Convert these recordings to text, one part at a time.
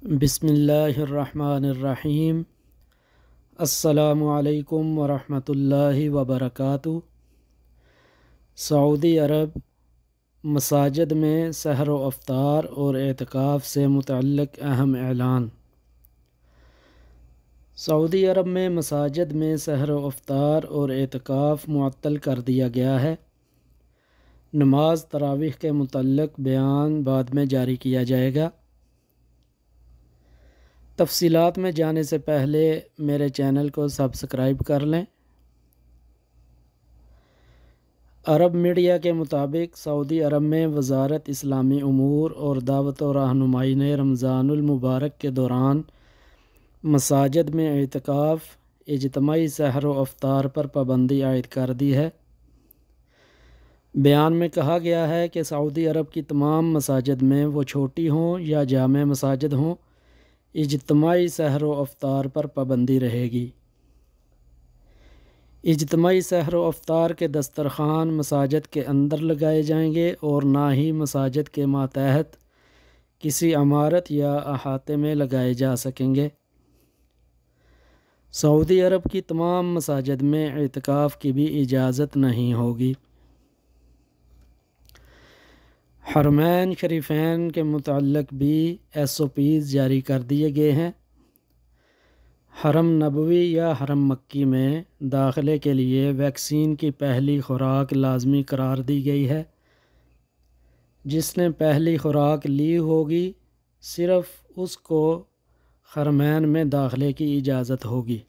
बिसमीम् अल्लाम वरहमतुल्लि वबरकू सऊदी अरब मसाजद में सहर व अफ्तार और एतकाफ़ से मुतलक अहम ऐलान सऊदी अरब में मसाजद में सहर अफ्तार और एतकाफ़ मअतल कर दिया गया है नमाज तरावीह के मतलब बयान बाद में जारी किया जाएगा तफसीत में जाने से पहले मेरे चैनल को सब्सक्राइब कर लें अरब मीडिया के मुताबिक सऊदी अरब में वजारत इस्लामी अमूर और दावत रहनुमाई ने रमज़ानमबारक के दौरान मसाजद में अहतकाफ़ इजतमाही सहर व अवतार पर पाबंदी आयद कर दी है बयान में कहा गया है कि सऊदी अरब की तमाम मसाजद में वो छोटी हों या जाम मसाजद हों इजतमाही सहर अवतार पर पाबंदी रहेगी इजतमाही सहर अवतार के दस्तरखान मसाजद के अंदर लगाए जाएंगे और ना ही मसाजद के मातहत किसी अमारत या अहाते में लगाए जा सकेंगे सऊदी अरब की तमाम मसाजद में एतकाफ़ की भी इजाज़त नहीं होगी हरमैन शरीफान के मुतलक भी एस ओ पीज़ जारी कर दिए गए हैं हरम नबवी या हरम मक्की में दाखिले के लिए वैक्सीन की पहली खुराक लाजमी करार दी गई है जिसने पहली खुराक ली होगी सिर्फ़ उसको हरमैन में दाखिले की इजाज़त होगी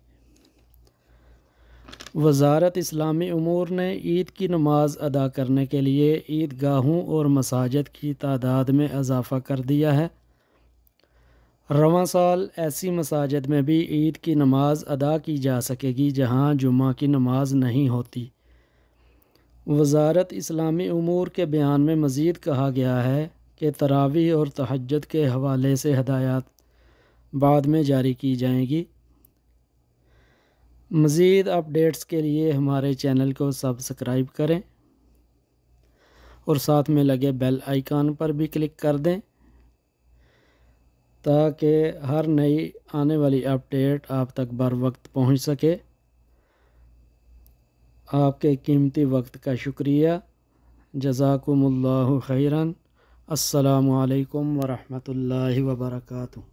वजारत इस्लामी अमूर ने ईद की नमाज अदा करने के लिए ईदगाहों और मसाजद की तादाद में इजाफ़ा कर दिया है रवा साल ऐसी मसाजद में भी ईद की नमाज अदा की जा सकेगी जहां जुमा की नमाज नहीं होती वजारत इस्लामी अमूर के बयान में मज़ीद कहा गया है कि तरावी और तहजद के हवाले से हदायत बाद में जारी की जाएंगी मज़ीद अपडेट्स के लिए हमारे चैनल को सब्सक्राइब करें और साथ में लगे बेल आइकन पर भी क्लिक कर दें ताकि हर नई आने वाली अपडेट आप तक बर वक्त पहुँच सके आपके कीमती वक्त का शुक्रिया जजाकुम्ला खैरन असलकम वरहमल वर्का